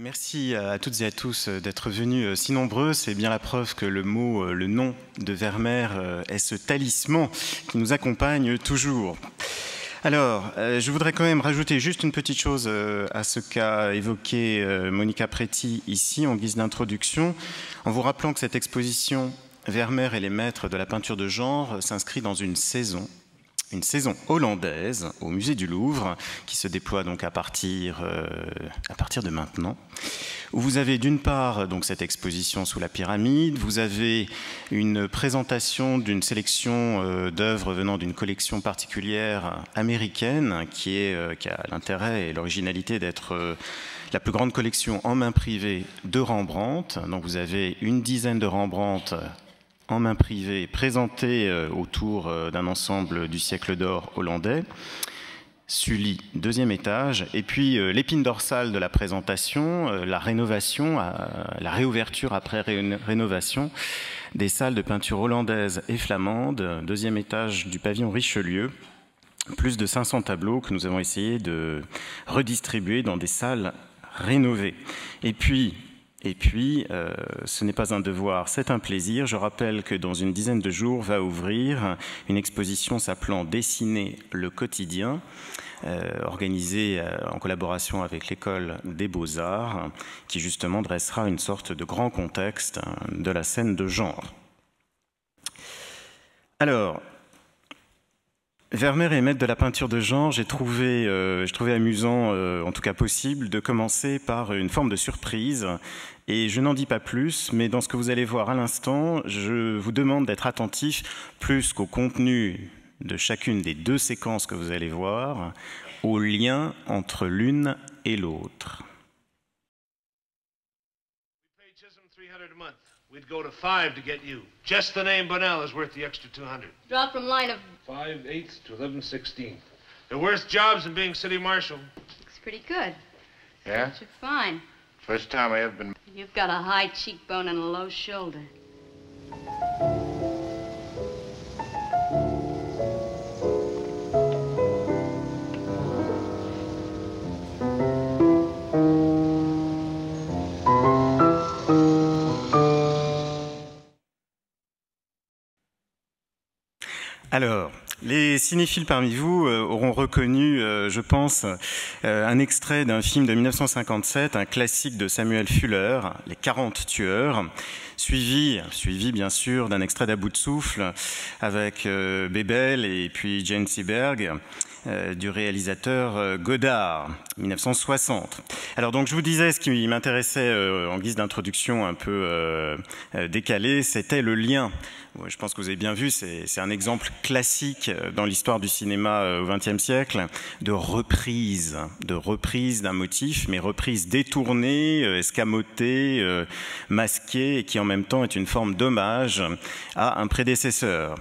Merci à toutes et à tous euh, d'être venus euh, si nombreux. C'est bien la preuve que le mot, euh, le nom de Vermeer est ce talisman qui nous accompagne toujours. Alors, je voudrais quand même rajouter juste une petite chose à ce qu'a évoqué Monica Preti ici en guise d'introduction, en vous rappelant que cette exposition Vermeer et les maîtres de la peinture de genre s'inscrit dans une saison une saison hollandaise au musée du Louvre, qui se déploie donc à partir, euh, à partir de maintenant, où vous avez d'une part donc cette exposition sous la pyramide, vous avez une présentation d'une sélection euh, d'œuvres venant d'une collection particulière américaine, qui, est, euh, qui a l'intérêt et l'originalité d'être la plus grande collection en main privée de Rembrandt. Donc vous avez une dizaine de Rembrandt en main privée présentée euh, autour euh, d'un ensemble du siècle d'or hollandais. Sully, deuxième étage, et puis euh, l'épine dorsale de la présentation, la rénovation, la réouverture après rénovation des salles de peinture hollandaise et flamande, deuxième étage du pavillon Richelieu, plus de 500 tableaux que nous avons essayé de redistribuer dans des salles rénovées. Et puis et puis, euh, ce n'est pas un devoir, c'est un plaisir. Je rappelle que dans une dizaine de jours va ouvrir une exposition s'appelant Dessiner le quotidien, euh, organisée euh, en collaboration avec l'école des beaux-arts, qui justement dressera une sorte de grand contexte hein, de la scène de genre. Alors, Vermeer et maître de la peinture de genre, j'ai trouvé, euh, amusant, euh, en tout cas possible, de commencer par une forme de surprise. Et je n'en dis pas plus, mais dans ce que vous allez voir à l'instant, je vous demande d'être attentif plus qu'au contenu de chacune des deux séquences que vous allez voir, au lien entre l'une et l'autre. Five eighths to eleven sixteenth. They're worst jobs than being city marshal. Looks pretty good. Yeah? You're fine. First time I ever been... You've got a high cheekbone and a low shoulder. Alors, Les cinéphiles parmi vous euh, auront reconnu, euh, je pense, euh, un extrait d'un film de 1957, un classique de Samuel Fuller, Les 40 tueurs suivi, suivi bien sûr d'un extrait d'À bout de souffle avec euh, Bebel et puis Jane Seberg euh, du réalisateur euh, Godard, 1960. Alors donc je vous disais ce qui m'intéressait en guise d'introduction un peu décalée, c'était le lien. Je pense que vous avez bien vu, c'est un exemple classique dans l'histoire du cinéma au XXe siècle de reprise, de reprise d'un motif, mais reprise détournée, escamotée, masquée, et qui en en même temps est une forme d'hommage à un prédécesseur.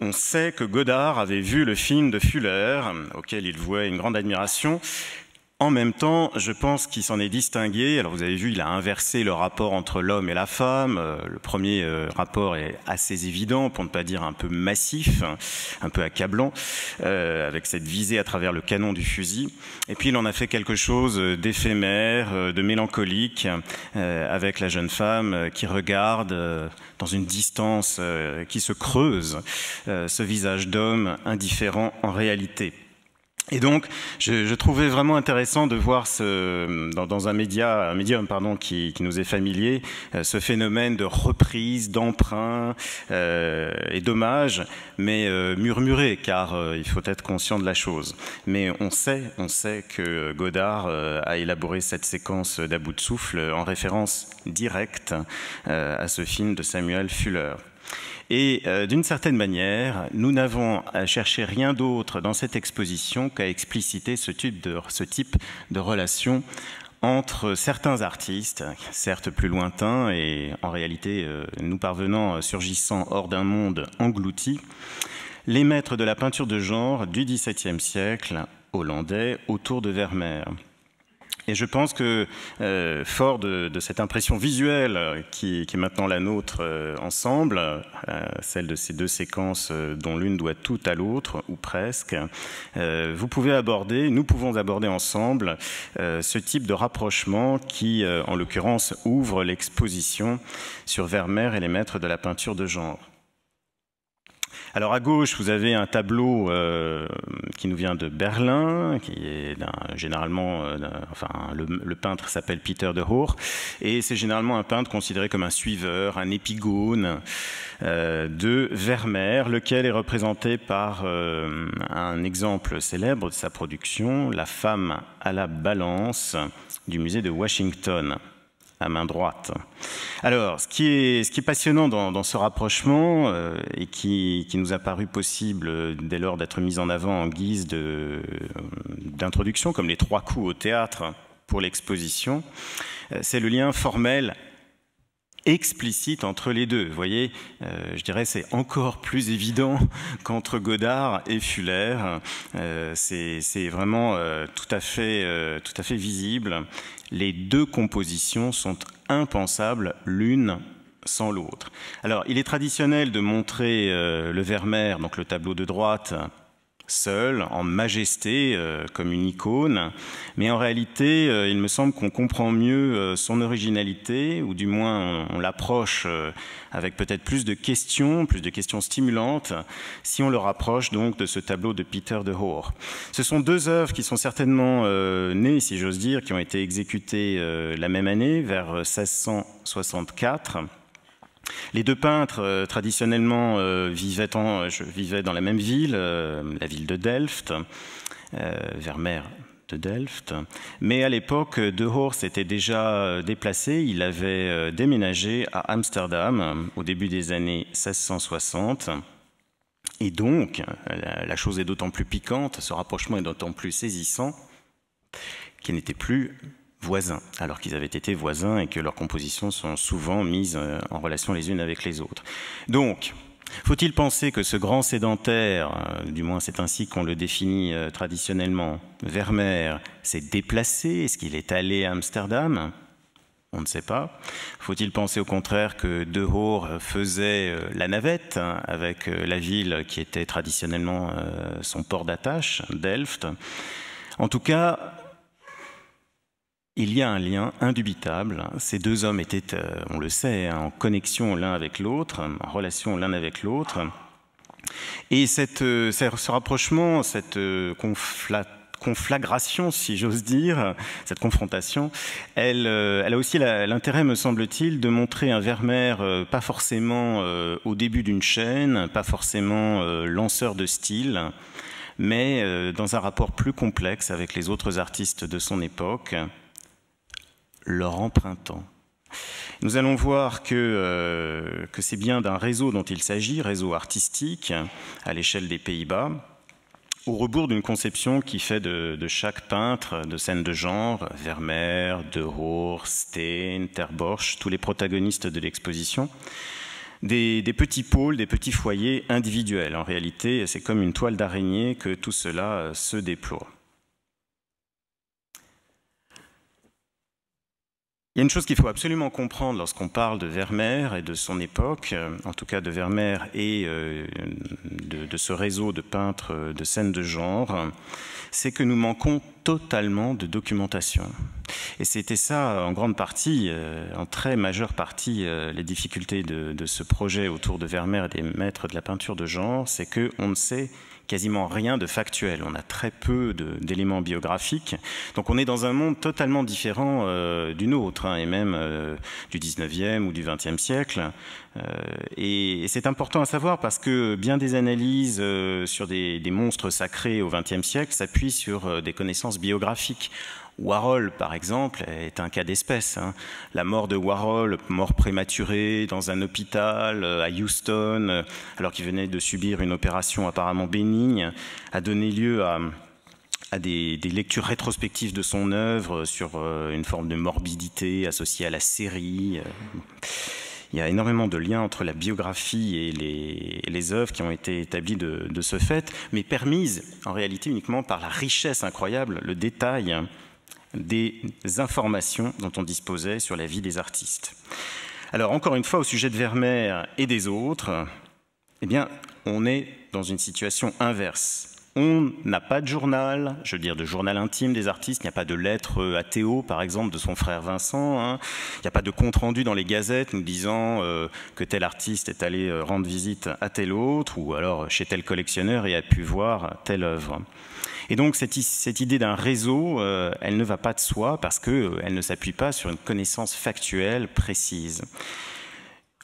On sait que Godard avait vu le film de Fuller, auquel il vouait une grande admiration, en même temps, je pense qu'il s'en est distingué. Alors vous avez vu, il a inversé le rapport entre l'homme et la femme. Euh, le premier euh, rapport est assez évident, pour ne pas dire un peu massif, hein, un peu accablant, euh, avec cette visée à travers le canon du fusil. Et puis il en a fait quelque chose d'éphémère, de mélancolique, avec la jeune femme qui regarde dans une distance qui se creuse ce visage d'homme indifférent en réalité. Et donc, je, trouvais vraiment intéressant de voir dans, dans, un média, médium pardon, qui, nous est familier, euh, ce phénomène de reprise, d'emprunt euh, et dommage, mais euh, murmuré, car euh, il faut être conscient de la chose. Mais on sait, on sait que Godard a élaboré cette séquence d'about de souffle en référence directe à ce film de Samuel Fuller. Et euh, d'une certaine manière, nous n'avons cherché rien d'autre dans cette exposition qu'à expliciter ce type de, relation entre certains artistes, certes plus lointains et en réalité euh, nous parvenant, euh, surgissant hors d'un monde englouti, les maîtres de la peinture de genre du XVIIe siècle hollandais autour de Vermeer. Et je pense que, euh, fort de, cette impression visuelle euh, qui, est maintenant la nôtre euh, ensemble, celle de ces deux séquences dont l'une doit tout à l'autre, ou presque, vous pouvez aborder, nous pouvons aborder ensemble ce type de rapprochement qui, en l'occurrence, ouvre l'exposition sur Vermeer et les maîtres de la peinture de genre. Alors à gauche, vous avez un tableau euh, qui nous vient de Berlin, qui est généralement, euh, enfin le, peintre s'appelle Peter de Hoor, et c'est généralement un peintre considéré comme un suiveur, un épigone euh, de Vermeer, lequel est représenté par un exemple célèbre de sa production, La femme à la balance du musée de Washington à main droite. Alors, ce qui est, passionnant dans, ce rapprochement euh, et qui, qui, nous a paru possible euh, dès lors d'être mis en avant en guise euh, d'introduction, comme les trois coups au théâtre pour l'exposition, c'est le lien formel explicite entre les deux. Vous voyez, euh, je dirais c'est encore plus évident qu'entre Godard et Fuller. Euh, c'est vraiment euh, tout, à fait, tout à fait visible. Les deux compositions sont impensables l'une sans l'autre. Alors, il est traditionnel de montrer le Vermeer, donc le tableau de droite, seul, en majesté, euh, comme une icône. Mais en réalité, euh, il me semble qu'on comprend mieux euh, son originalité, ou du moins on, l'approche avec peut-être plus de questions, plus de questions stimulantes, si on le rapproche donc de ce tableau de Peter de Hoor. Ce sont deux œuvres qui sont certainement nées, si j'ose dire, qui ont été exécutées la même année, vers 1664. Les deux peintres, euh, traditionnellement, euh, vivaient, euh, je, vivais dans la même ville, la ville de Delft, Vermeer de Delft. Mais à l'époque, De Horst était déjà déplacé. Il avait déménagé à Amsterdam au début des années 1660. Et donc, la, la chose est d'autant plus piquante, ce rapprochement est d'autant plus saisissant qu'il n'était plus voisins, alors qu'ils avaient été voisins et que leurs compositions sont souvent mises euh, en relation les unes avec les autres. Donc, faut-il penser que ce grand sédentaire, euh, du moins c'est ainsi qu'on le définit euh, traditionnellement, Vermeer, s'est déplacé Est-ce qu'il est allé à Amsterdam on ne sait pas. Faut-il penser au contraire que De Hoor faisait la navette hein, avec la ville qui était traditionnellement son port d'attache, Delft En tout cas, il y a un lien indubitable. Ces deux hommes étaient, euh, on le sait, hein, en connexion l'un avec l'autre, en relation l'un avec l'autre. Et euh, ce rapprochement, cette euh, conflagration, si j'ose dire, cette confrontation, elle, elle a aussi l'intérêt, me semble-t-il, de montrer un Vermeer pas forcément au début d'une chaîne, pas forcément lanceur de style, mais dans un rapport plus complexe avec les autres artistes de son époque, leur empruntant. Nous allons voir euh, que, c'est bien d'un réseau dont il s'agit, réseau artistique, à l'échelle des Pays-Bas, au rebours d'une conception qui fait de, chaque peintre de scènes de genre, Vermeer, De Hoor, Steen, Terborch, tous les protagonistes de l'exposition, des, petits pôles, des petits foyers individuels. En réalité, c'est comme une toile d'araignée que tout cela euh, se déploie. Il y a une chose qu'il faut absolument comprendre lorsqu'on parle de Vermeer et de son époque, euh, en tout cas de Vermeer et euh, de, ce réseau de peintres euh, de scènes de genre, c'est que nous manquons totalement de documentation. Et c'était ça, en grande partie, en très majeure partie, les difficultés de, de ce projet autour de Vermeer et des maîtres de la peinture de genre, c'est qu'on ne sait quasiment rien de factuel. On a très peu d'éléments biographiques. Donc on est dans un monde totalement différent euh, du nôtre, hein, et même euh, du 19e ou du 20e siècle. Euh, et, c'est important à savoir parce que bien des analyses sur des, des, monstres sacrés au 20e siècle s'appuient sur des connaissances biographiques Warhol, par exemple, est un cas d'espèce. Hein. La mort de Warhol, mort prématurée dans un hôpital euh, à Houston, euh, alors qu'il venait de subir une opération apparemment bénigne, a donné lieu à, des, lectures rétrospectives de son œuvre sur euh, une forme de morbidité associée à la série. Il y a énormément de liens entre la biographie et les, œuvres qui ont été établies de, de, ce fait, mais permises en réalité uniquement par la richesse incroyable, le détail hein des informations dont on disposait sur la vie des artistes. Alors encore une fois, au sujet de Vermeer et des autres, eh bien, on est dans une situation inverse. On n'a pas de journal, je veux dire de journal intime des artistes, il n'y a pas de lettre à Théo, par exemple, de son frère Vincent, hein. il n'y a pas de compte-rendu dans les gazettes nous disant euh, que tel artiste est allé euh, rendre visite à tel autre, ou alors chez tel collectionneur et a pu voir telle œuvre. Et donc cette, idée d'un réseau, euh, elle ne va pas de soi parce qu'elle euh, ne s'appuie pas sur une connaissance factuelle précise.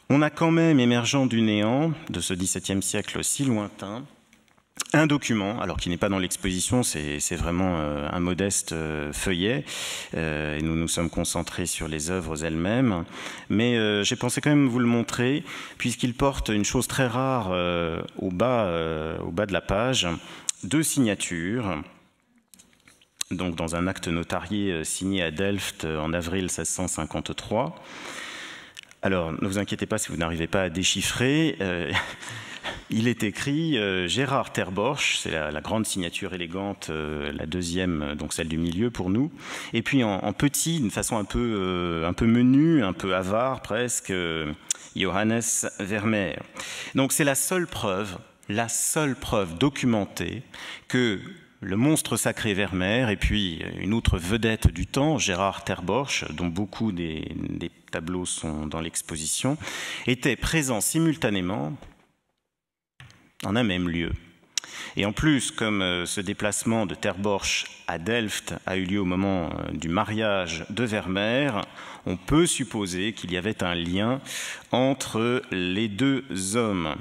On a quand même émergent du néant, de ce XVIIe siècle si lointain, un document, alors qui n'est pas dans l'exposition, c'est vraiment euh, un modeste feuillet, et nous nous sommes concentrés sur les œuvres elles-mêmes, mais j'ai pensé quand même vous le montrer, puisqu'il porte une chose très rare au, bas, au bas de la page, deux signatures. Donc, dans un acte notarié euh, signé à Delft euh, en avril 1653. Alors, ne vous inquiétez pas si vous n'arrivez pas à déchiffrer. Euh, il est écrit Gérard Terborch, c'est la, grande signature élégante, la deuxième, donc celle du milieu pour nous. Et puis en, petit, d'une façon un peu, un peu menue, un peu avare presque, Johannes Vermeer. Donc c'est la seule preuve la seule preuve documentée que le monstre sacré Vermeer et puis une autre vedette du temps, Gérard Terborch, dont beaucoup des, tableaux sont dans l'exposition, étaient présents simultanément en un même lieu. Et en plus, comme euh, ce déplacement de Terborch à Delft a eu lieu au moment euh, du mariage de Vermeer, on peut supposer qu'il y avait un lien entre les deux hommes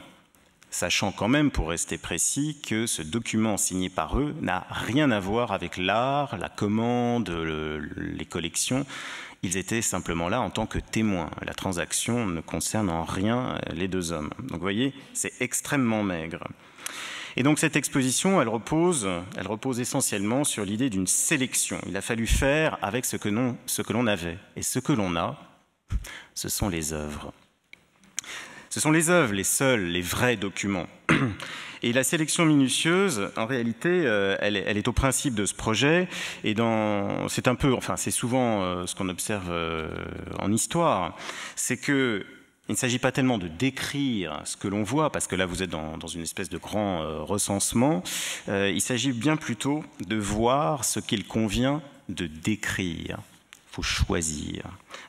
sachant quand même, pour rester précis, que ce document signé par eux n'a rien à voir avec l'art, la commande, les collections. Ils étaient simplement là en tant que témoins. La transaction ne concerne en rien les deux hommes. Donc vous voyez, c'est extrêmement maigre. Et donc cette exposition, elle repose, elle repose essentiellement sur l'idée d'une sélection. Il a fallu faire avec ce que l'on avait. Et ce que l'on a, ce sont les œuvres. Ce sont les œuvres, les seuls, les vrais documents. Et la sélection minutieuse, en réalité, euh, elle, est, au principe de ce projet. Et c'est un peu, enfin, c'est souvent euh, ce qu'on observe euh, en histoire, c'est que ne s'agit pas tellement de décrire ce que l'on voit, parce que là vous êtes dans une espèce de grand recensement, il s'agit bien plutôt de voir ce qu'il convient de décrire faut choisir,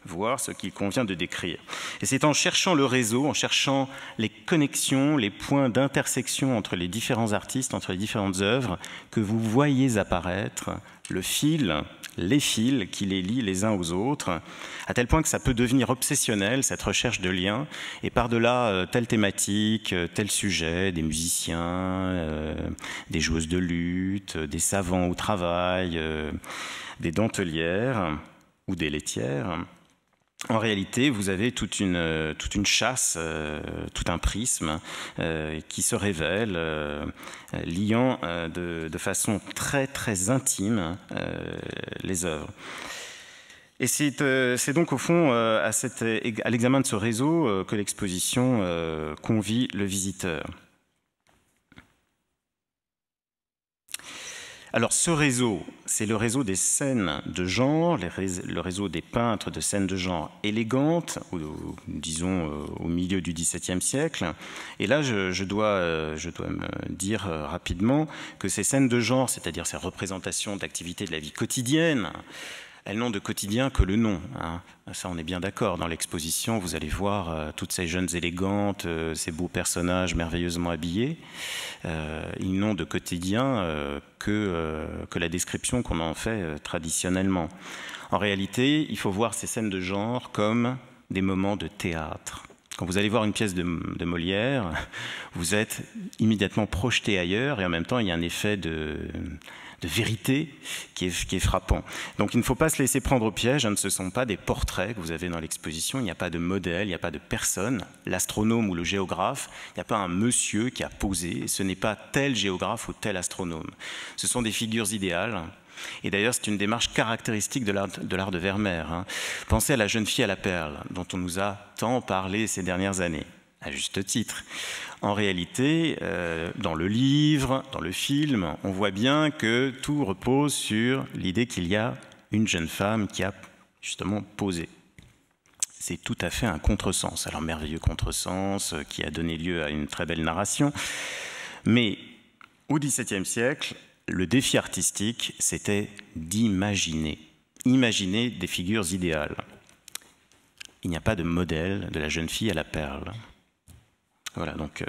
voir ce qu'il convient de décrire. Et c'est en cherchant le réseau, en cherchant les connexions, les points d'intersection entre les différents artistes, entre les différentes œuvres, que vous voyez apparaître le fil, les fils qui les lient les uns aux autres, à tel point que ça peut devenir obsessionnel, cette recherche de liens, et par-delà euh, telle thématique, euh, tel sujet, des musiciens, euh, des joueuses de lutte, des savants au travail, des dentelières ou des laitières, en réalité, vous avez toute une, chasse, euh, tout un prisme euh, qui se révèle, euh, liant de, façon très très intime les œuvres. Et c'est donc au fond à, à l'examen de ce réseau que l'exposition convie le visiteur. Alors ce réseau, c'est le réseau des scènes de genre, le réseau des peintres de scènes de genre élégantes, ou, disons euh, au milieu du XVIIe siècle. Et là, je, dois, euh, je dois me dire euh, rapidement que ces scènes de genre, c'est-à-dire ces représentations d'activités de la vie quotidienne, elles n'ont de quotidien que le nom. Hein. Ça, on est bien d'accord. Dans l'exposition, vous allez voir euh, toutes ces jeunes élégantes, euh, ces beaux personnages merveilleusement habillés. Euh, ils n'ont de quotidien que, que la description qu'on en fait traditionnellement. En réalité, il faut voir ces scènes de genre comme des moments de théâtre. Quand vous allez voir une pièce de, Molière, vous êtes immédiatement projeté ailleurs et en même temps il y a un effet de, vérité qui est, frappant. Donc il ne faut pas se laisser prendre au piège, ce ne sont pas des portraits que vous avez dans l'exposition, il n'y a pas de modèle, il n'y a pas de personne, l'astronome ou le géographe, il n'y a pas un monsieur qui a posé, ce n'est pas tel géographe ou tel astronome. Ce sont des figures idéales, et d'ailleurs, c'est une démarche caractéristique de l'art de, de Vermeer. Hein. Pensez à la jeune fille à la perle, dont on nous a tant parlé ces dernières années à juste titre. En réalité, euh, dans le livre, dans le film, on voit bien que tout repose sur l'idée qu'il y a une jeune femme qui a justement posé. C'est tout à fait un contresens, alors merveilleux contresens euh, qui a donné lieu à une très belle narration. Mais au XVIIe siècle, le défi artistique, c'était d'imaginer, imaginer des figures idéales. Il n'y a pas de modèle de la jeune fille à la perle. Voilà, donc euh,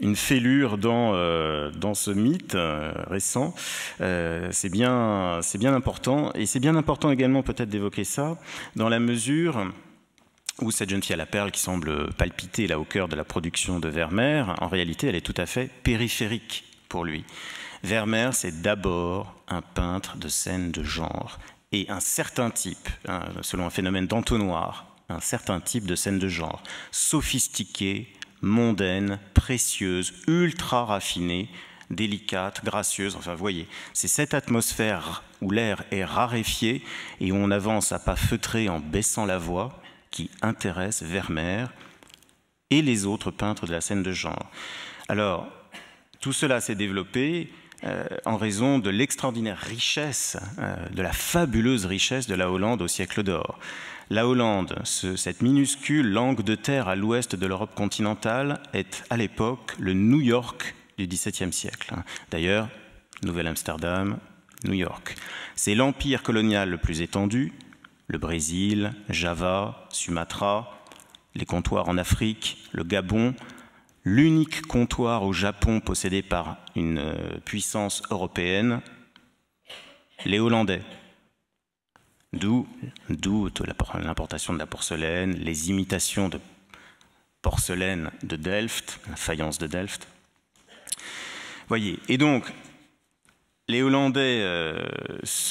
une fêlure dans, euh, dans ce mythe euh, récent, c'est bien, bien important. Et c'est bien important également peut-être d'évoquer ça, dans la mesure où cette jeune fille à la perle qui semble palpiter là au cœur de la production de Vermeer, en réalité elle est tout à fait périphérique pour lui. Vermeer, c'est d'abord un peintre de scènes de genre et un certain type, hein, selon un phénomène d'entonnoir, un certain type de scène de genre, sophistiquée, mondaine, précieuse, ultra raffinée, délicate, gracieuse. Enfin, vous voyez, c'est cette atmosphère où l'air est raréfié et où on avance à pas feutrés en baissant la voix qui intéresse Vermeer et les autres peintres de la scène de genre. Alors, tout cela s'est développé euh, en raison de l'extraordinaire richesse, euh, de la fabuleuse richesse de la Hollande au siècle d'or. La Hollande, cette minuscule langue de terre à l'ouest de l'Europe continentale, est à l'époque le New York du XVIIe siècle. Hein. D'ailleurs, Nouvelle-Amsterdam, New York. C'est l'empire colonial le plus étendu, le Brésil, Java, Sumatra, les comptoirs en Afrique, le Gabon, l'unique comptoir au Japon possédé par une euh, puissance européenne, les Hollandais, D'où l'importation de la porcelaine, les imitations de porcelaine de Delft, la faïence de Delft. Voyez, et donc, les Hollandais euh,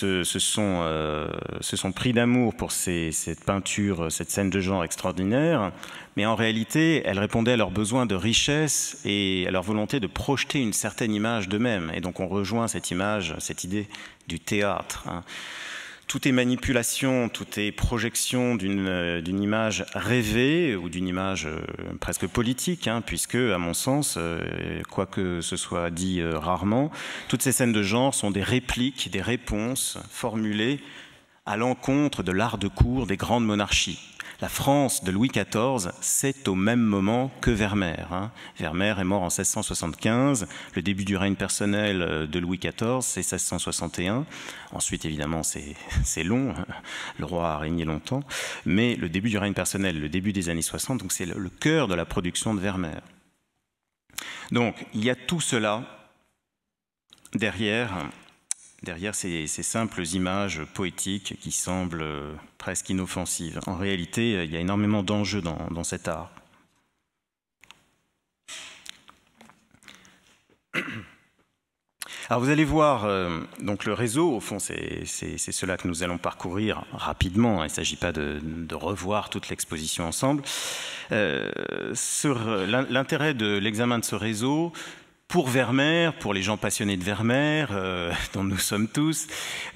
euh, se, sont, pris d'amour pour cette peinture, cette scène de genre extraordinaire, mais en réalité, elle répondait à leurs besoins de richesse et à leur volonté de projeter une certaine image d'eux-mêmes. Et donc on rejoint cette image, cette idée du théâtre. Hein tout est manipulation, tout est projection d'une euh, image rêvée ou d'une image euh, presque politique, hein, puisque, à mon sens, euh, quoi que ce soit dit rarement, toutes ces scènes de genre sont des répliques, des réponses formulées à l'encontre de l'art de cour des grandes monarchies la France de Louis XIV, c'est au même moment que Vermeer. Hein. Vermeer est mort en 1675. Le début du règne personnel euh, de Louis XIV, c'est 1661. Ensuite, évidemment, c'est long. Hein. Le roi a régné longtemps. Mais le début du règne personnel, le début des années 60, donc c'est le, le cœur de la production de Vermeer. Donc, il y a tout cela derrière derrière ces, simples images poétiques qui semblent euh, presque inoffensives. En réalité, euh, il y a énormément d'enjeux dans, cet art. Alors vous allez voir, euh, donc le réseau, au fond, c'est cela que nous allons parcourir rapidement. Il ne s'agit pas de, revoir toute l'exposition ensemble. L'intérêt de l'examen de ce réseau, pour Vermeer, pour les gens passionnés de Vermeer, euh, dont nous sommes tous,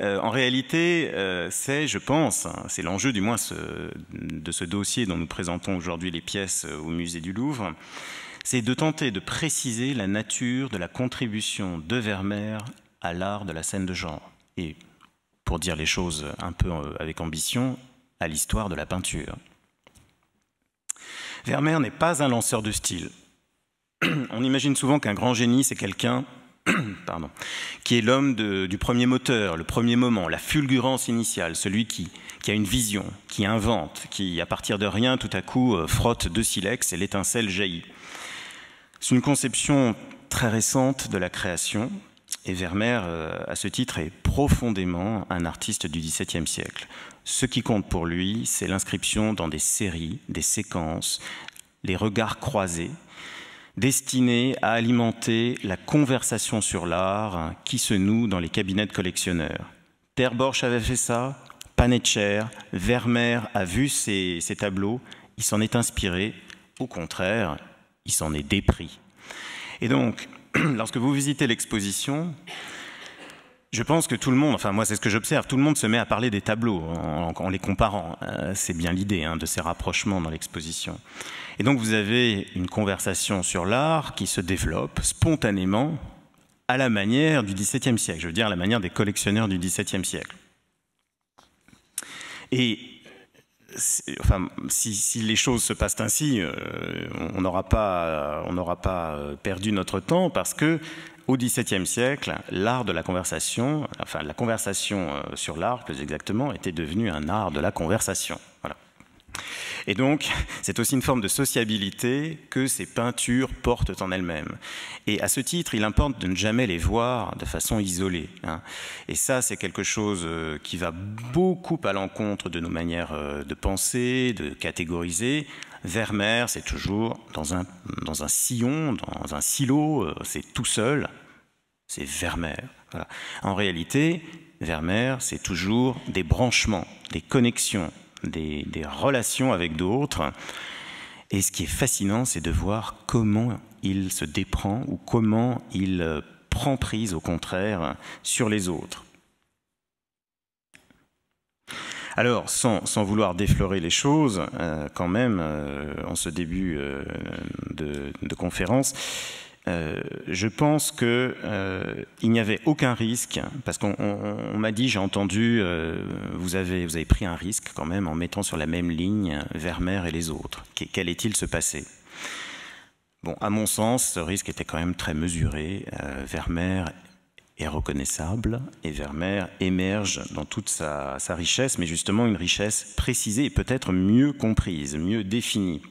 euh, en réalité, euh, c'est, je pense, hein, c'est l'enjeu du moins de ce dossier dont nous présentons aujourd'hui les pièces au musée du Louvre, c'est de tenter de préciser la nature de la contribution de Vermeer à l'art de la scène de genre. Et, pour dire les choses un peu avec ambition, à l'histoire de la peinture. Vermeer n'est pas un lanceur de style, on imagine souvent qu'un grand génie, c'est quelqu'un pardon, qui est l'homme du premier moteur, le premier moment, la fulgurance initiale, celui qui, qui, a une vision, qui invente, qui, à partir de rien, tout à coup, euh, frotte deux silex et l'étincelle jaillit. C'est une conception très récente de la création, et Vermeer, euh, à ce titre, est profondément un artiste du XVIIe siècle. Ce qui compte pour lui, c'est l'inscription dans des séries, des séquences, les regards croisés, destiné à alimenter la conversation sur l'art qui se noue dans les cabinets de collectionneurs. Terborch avait fait ça, Panetcher, Vermeer a vu ces tableaux, il s'en est inspiré, au contraire, il s'en est dépris. Et donc, lorsque vous visitez l'exposition, je pense que tout le monde, enfin moi c'est ce que j'observe, tout le monde se met à parler des tableaux en, les comparant. Euh, c'est bien l'idée hein, de ces rapprochements dans l'exposition. Et donc vous avez une conversation sur l'art qui se développe spontanément à la manière du XVIIe siècle, je veux dire à la manière des collectionneurs du XVIIe siècle. Et enfin, si, les choses se passent ainsi, euh, on n'aura pas, on n'aura pas euh, perdu notre temps parce que au XVIIe siècle, l'art de la conversation, enfin la conversation euh, sur l'art plus exactement, était devenu un art de la conversation. Et donc, c'est aussi une forme de sociabilité que ces peintures portent en elles-mêmes. Et à ce titre, il importe de ne jamais les voir de façon isolée. Hein. Et ça, c'est quelque chose euh, qui va beaucoup à l'encontre de nos manières euh, de penser, de catégoriser, Vermeer, c'est toujours dans un, sillon, dans un silo, euh, c'est tout seul, c'est Vermeer. En réalité, Vermeer, c'est toujours des branchements, des connexions, des relations avec d'autres. Et ce qui est fascinant, c'est de voir comment il se déprend ou comment il euh, prend prise, au contraire, sur les autres. Alors, sans, vouloir déflorer les choses, euh, quand même, euh, en ce début euh, de, conférence, je pense qu'il n'y avait aucun risque, parce qu'on m'a dit, j'ai entendu, vous, avez, vous avez pris un risque quand même en mettant sur la même ligne Vermeer et les autres. Qu'allait-il se passer Bon, à mon sens, ce risque était quand même très mesuré. Vermeer est reconnaissable et Vermeer émerge dans toute sa, richesse, mais justement une richesse précisée et peut-être mieux comprise, mieux définie.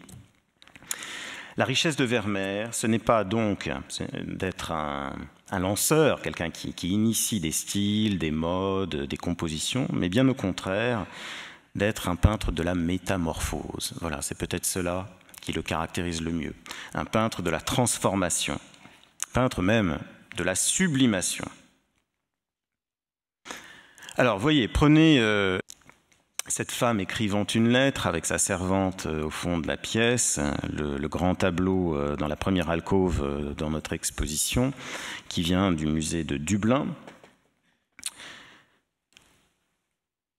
La richesse de Vermeer, ce n'est pas donc d'être un, lanceur, quelqu'un qui, qui, initie des styles, des modes, des compositions, mais bien au contraire, d'être un peintre de la métamorphose. Voilà, c'est peut-être cela qui le caractérise le mieux. Un peintre de la transformation. Peintre même de la sublimation. Alors, voyez, prenez euh, cette femme écrivant une lettre avec sa servante euh, au fond de la pièce, hein, le, grand tableau euh, dans la première alcôve dans notre exposition, qui vient du musée de Dublin.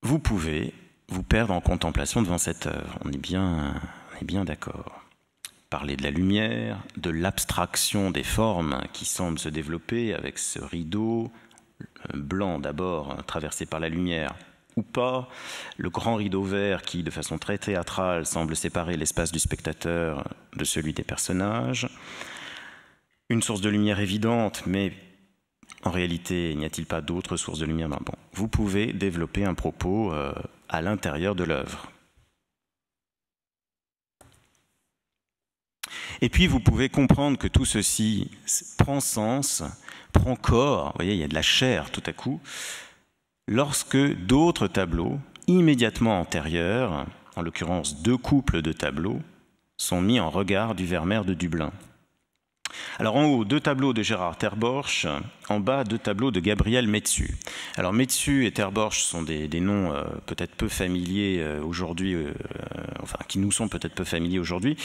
Vous pouvez vous perdre en contemplation devant cette œuvre, on est bien, on est bien d'accord parler de la lumière, de l'abstraction des formes qui semblent se développer avec ce rideau euh, blanc d'abord hein, traversé par la lumière ou pas, le grand rideau vert qui, de façon très théâtrale, semble séparer l'espace du spectateur de celui des personnages, une source de lumière évidente, mais en réalité, n'y a-t-il pas d'autres sources de lumière ben Vous pouvez développer un propos euh, à l'intérieur de l'œuvre. Et puis vous pouvez comprendre que tout ceci prend sens, prend corps, vous voyez, il y a de la chair tout à coup, lorsque d'autres tableaux, immédiatement antérieurs, en l'occurrence deux couples de tableaux, sont mis en regard du Vermeer de Dublin. Alors en haut, deux tableaux de Gérard Terborch, en bas, deux tableaux de Gabriel Metsu. Alors Metsu et Terborch sont des, noms euh, peut-être peu familiers euh, aujourd'hui, euh, enfin qui nous sont peut-être peu familiers aujourd'hui.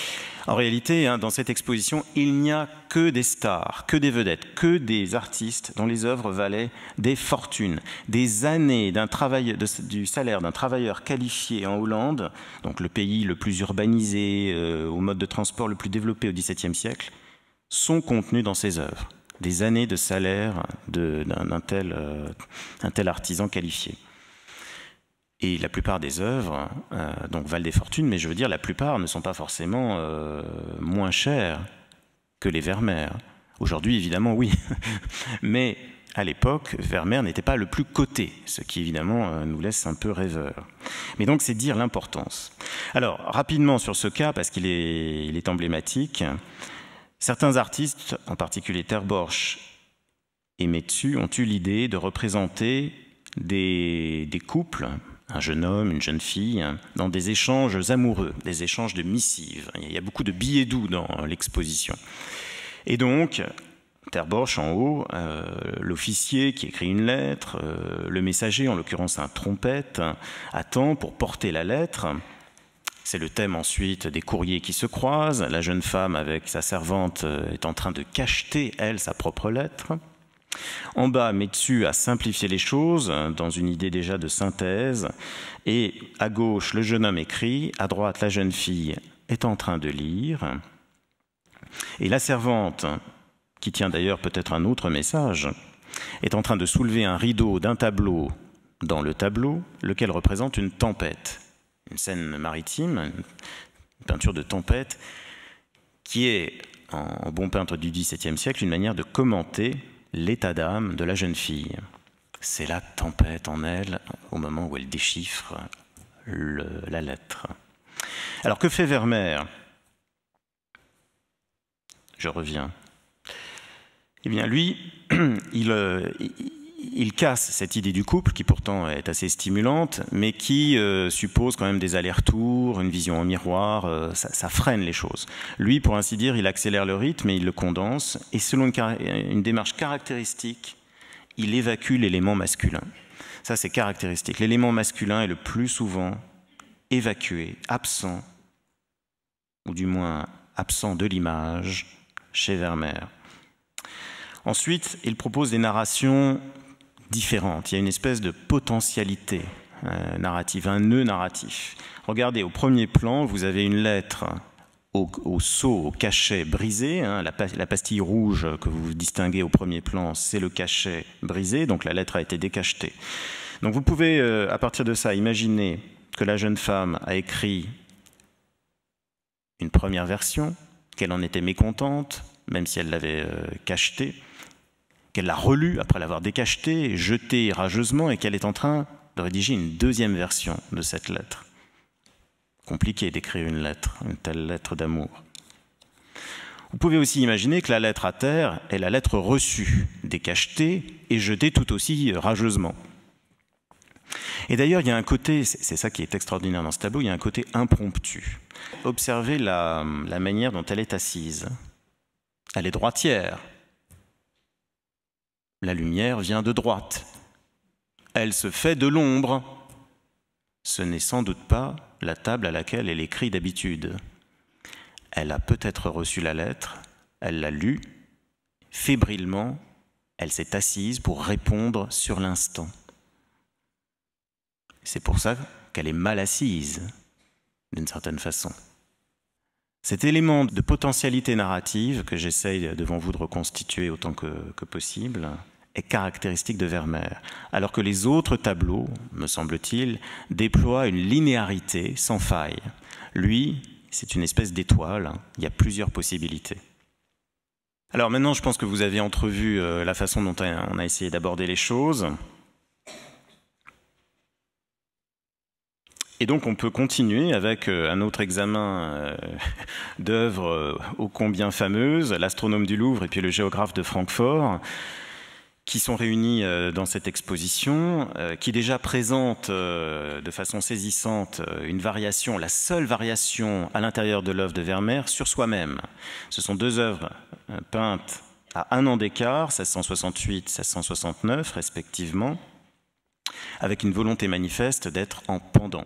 En réalité, hein, dans cette exposition, il n'y a que des stars, que des vedettes, que des artistes dont les œuvres valaient des fortunes, des années du salaire d'un travailleur qualifié en Hollande, donc le pays le plus urbanisé, au mode de transport le plus développé au XVIIe siècle, sont contenus dans ses œuvres, des années de salaire d'un euh, tel, artisan qualifié. Et la plupart des œuvres, euh, donc valent des fortunes, mais je veux dire, la plupart ne sont pas forcément euh, moins chères que les Vermeer. Aujourd'hui, évidemment, oui. mais à l'époque, Vermeer n'était pas le plus coté, ce qui évidemment nous laisse un peu rêveurs. Mais donc c'est dire l'importance. Alors, rapidement sur ce cas, parce qu'il est, emblématique, Certains artistes, en particulier Terborch et Metsu, ont eu l'idée de représenter des, couples, un jeune homme, une jeune fille, dans des échanges amoureux, des échanges de missives. Il y a beaucoup de billets doux dans l'exposition. Et donc, Terborch en haut, euh, l'officier qui écrit une lettre, euh, le messager, en l'occurrence un trompette, attend pour porter la lettre. C'est le thème ensuite des courriers qui se croisent. La jeune femme avec sa servante euh, est en train de cacheter, elle, sa propre lettre. En bas, Metsu a simplifié les choses euh, dans une idée déjà de synthèse. Et à gauche, le jeune homme écrit, à droite, la jeune fille est en train de lire. Et la servante, qui tient d'ailleurs peut-être un autre message, est en train de soulever un rideau d'un tableau dans le tableau, lequel représente une tempête une scène maritime, une peinture de tempête, qui est, en bon peintre du XVIIe siècle, une manière de commenter l'état d'âme de la jeune fille. C'est la tempête en elle au moment où elle déchiffre la lettre. Alors que fait Vermeer Je reviens. Eh bien, lui, il euh, il casse cette idée du couple qui pourtant est assez stimulante, mais qui euh, suppose quand même des allers-retours, une vision en miroir, euh, ça, freine les choses. Lui, pour ainsi dire, il accélère le rythme et il le condense, et selon une, une démarche caractéristique, il évacue l'élément masculin. Ça, c'est caractéristique. L'élément masculin est le plus souvent évacué, absent, ou du moins absent de l'image, chez Vermeer. Ensuite, il propose des narrations différente. Il y a une espèce de potentialité euh, narrative, un nœud narratif. Regardez, au premier plan, vous avez une lettre au, saut, au cachet brisé. Hein, la, pastille rouge que vous distinguez au premier plan, c'est le cachet brisé, donc la lettre a été décachetée. Donc vous pouvez, euh, à partir de ça, imaginer que la jeune femme a écrit une première version, qu'elle en était mécontente, même si elle l'avait euh, cachetée, elle l'a relue après l'avoir décachetée, jetée rageusement, et qu'elle est en train de rédiger une deuxième version de cette lettre. Compliqué d'écrire une lettre, une telle lettre d'amour. Vous pouvez aussi imaginer que la lettre à terre est la lettre reçue, décachetée et jetée tout aussi rageusement. Et d'ailleurs, il y a un côté, c'est ça qui est extraordinaire dans ce tableau, il y a un côté impromptu. Observez la manière dont elle est assise. Elle est droitière, la lumière vient de droite. Elle se fait de l'ombre. Ce n'est sans doute pas la table à laquelle elle écrit d'habitude. Elle a peut-être reçu la lettre, elle l'a lue, fébrilement, elle s'est assise pour répondre sur l'instant. C'est pour ça qu'elle est mal assise, d'une certaine façon. Cet élément de potentialité narrative que j'essaye devant vous de reconstituer autant que, que possible, est caractéristique de Vermeer, alors que les autres tableaux, me semble-t-il, déploient une linéarité sans faille. Lui, c'est une espèce d'étoile, hein. il y a plusieurs possibilités. Alors maintenant, je pense que vous avez entrevu euh, la façon dont on a essayé d'aborder les choses. Et donc on peut continuer avec euh, un autre examen euh, d'œuvres ô combien fameuses, l'astronome du Louvre et puis le géographe de Francfort qui sont réunis euh, dans cette exposition, euh, qui déjà présente euh, de façon saisissante une variation, la seule variation à l'intérieur de l'œuvre de Vermeer sur soi-même. Ce sont deux œuvres peintes à un an d'écart, 1668-1669 respectivement, avec une volonté manifeste d'être en pendant.